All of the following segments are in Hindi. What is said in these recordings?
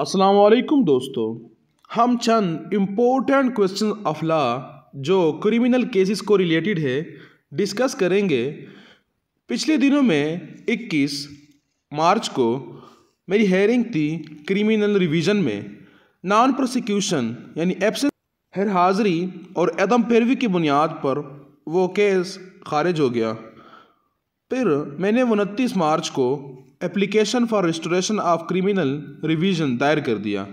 अस्सलाम वालेकुम दोस्तों हम चंद इम्पोर्टेंट क्वेश्चन ऑफ लॉ जो क्रिमिनल केसेस को रिलेटेड है डिस्कस करेंगे पिछले दिनों में 21 मार्च को मेरी हेयरिंग थी क्रिमिनल रिवीजन में नॉन प्रोसिक्यूशन यानी एब्सेंस हर हाजिरी और एदम पैरवी की बुनियाद पर वो केस खारिज हो गया फिर मैंने उनतीस मार्च को application for restoration of criminal revision दायर कर दिया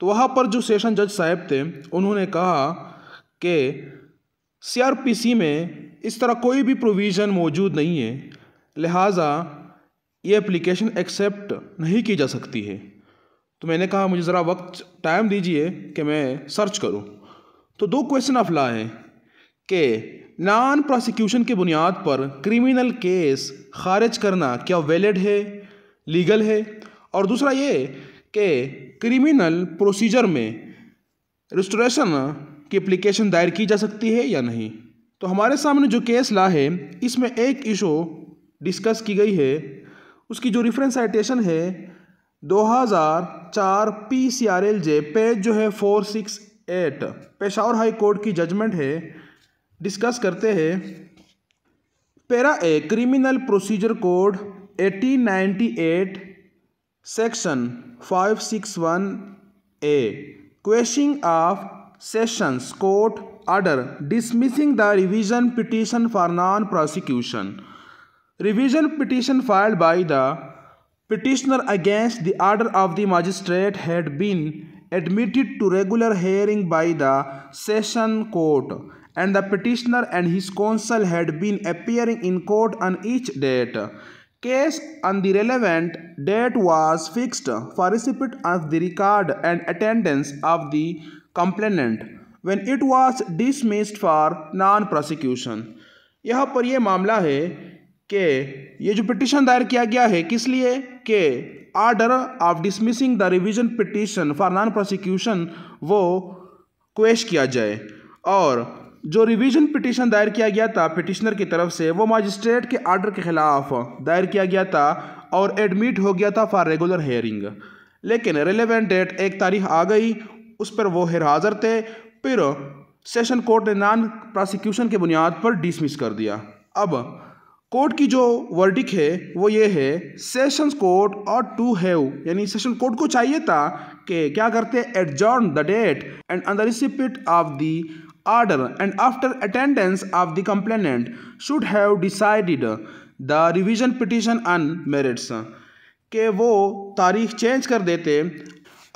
तो वहाँ पर जो सेशन जज साहब थे उन्होंने कहा कि सीआरपीसी में इस तरह कोई भी प्रोविज़न मौजूद नहीं है लिहाजा ये एप्लीकेशन एक्सेप्ट नहीं की जा सकती है तो मैंने कहा मुझे ज़रा वक्त टाइम दीजिए कि मैं सर्च करूं तो दो क्वेश्चन ऑफ लॉ है कि नॉन प्रोसिक्यूशन की बुनियाद पर क्रिमिनल केस खारिज करना क्या वैलिड है लीगल है और दूसरा ये कि क्रिमिनल प्रोसीजर में रिस्टोरेशन की अप्लीकेशन दायर की जा सकती है या नहीं तो हमारे सामने जो केस ला है इसमें एक इशू डिस्कस की गई है उसकी जो रिफरेंस साइटेशन है 2004 P C R L J page जो है 468 पेशावर हाई कोर्ट की जजमेंट है डिस्कस करते हैं para A criminal procedure code 1898 section 561 A quashing of sessions court order dismissing the revision petition for non prosecution revision petition filed by the petitioner against the order of the magistrate had been admitted to regular hearing by the session court and the petitioner and his counsel had been appearing in court on each date. Case on the relevant date was fixed for receipt of the record and attendance of the complainant when it was dismissed for non-prosecution. यहाँ पर ये मामला है कि ये जो petition दायर किया गया है किसलिए? कि order of dismissing the revision petition for non-prosecution वो क्वेश किया जाए और जो रिवीजन पिटीशन दायर किया गया था पिटिशनर की तरफ से वो मजिस्ट्रेट के आर्डर के खिलाफ दायर किया गया था और एडमिट हो गया था फॉर रेगुलर हेयरिंग लेकिन रिलेवेंट डेट एक तारीख आ गई उस पर वो हिर हाजिर थे फिर सेशन कोर्ट ने नॉन प्रोसिक्यूशन के बुनियाद पर डिसमिस कर दिया अब कोर्ट की जो वर्डिक है वो ये है सेशन कोर्ट और टू हैव यानी सेशन कोर्ट को चाहिए था कि क्या करते adjourn the date and on the receipt of the order and after attendance of the complainant should have decided the revision petition on merits के वो तारीख चेंज कर देते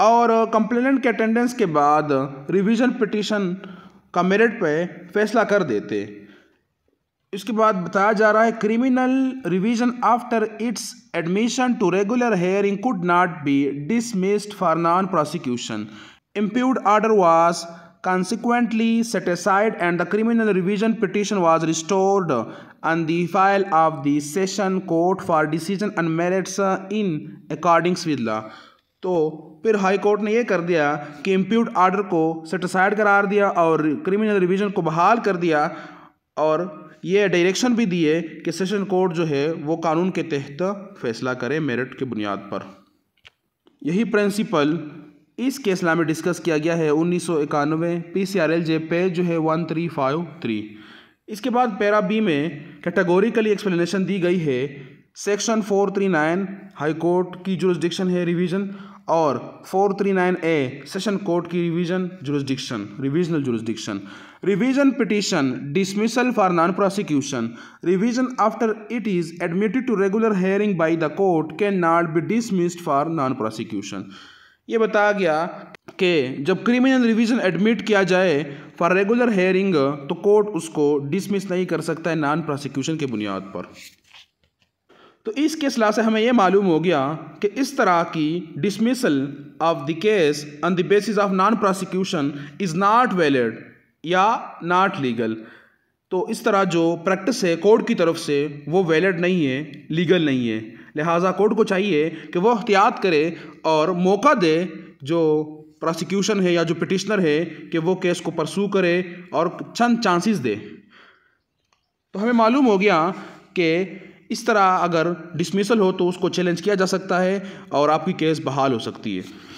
और कंप्लेनेंट के अटेंडेंस के बाद रिवीजन पिटिशन का मेरिट पे फैसला कर देते इसके बाद बताया जा रहा है criminal revision after its admission to regular hearing could not be dismissed for non prosecution impugned order was Consequently, set-aside and the criminal revision petition was restored on the file of the session court for decision on merits in accordance with law. तो फिर हाई कोर्ट ने यह कर दिया कि इम्प्यूट आर्डर को सेटिसाइड करार दिया और क्रिमिनल रिवीजन को बहाल कर दिया और ये डायरेक्शन भी दिए कि सेशन कोर्ट जो है वो कानून के तहत फैसला करे मेरिट के बुनियाद पर यही प्रिंसिपल इस केस में डिस्कस किया गया है उन्नीस सौ इक्यानवे P C R L J पे जो है वन थ्री फाइव थ्री इसके बाद पैरा बी में कैटेगोरिकली एक्सप्लेनेशन दी गई है section four three nine high court की जुरिस्डिक्शन है रिवीजन और four three nine A session court की revision jurisdiction revisional jurisdiction revision petition dismissal for non prosecution revision after it is admitted to regular hearing by the court can not be dismissed for non prosecution ये बताया गया कि जब क्रिमिनल रिवीजन एडमिट किया जाए फॉर रेगुलर हेयरिंग तो कोर्ट उसको डिसमिस नहीं कर सकता है नॉन प्रोसिक्यूशन के बुनियाद पर तो इस ला से हमें यह मालूम हो गया कि इस तरह की dismissal of the case on the basis of non prosecution is not valid या नॉट लीगल तो इस तरह जो प्रैक्टिस है कोर्ट की तरफ से वो वैलिड नहीं है लीगल नहीं है लिहाजा कोर्ट को चाहिए कि वह एहतियात करे और मौका दे जो प्रोसिक्यूशन है या जो पिटिशनर है कि वो केस को परसू करे और चंद चांसेस दे तो हमें मालूम हो गया कि इस तरह अगर डिसमिसल हो तो उसको चैलेंज किया जा सकता है और आपकी केस बहाल हो सकती है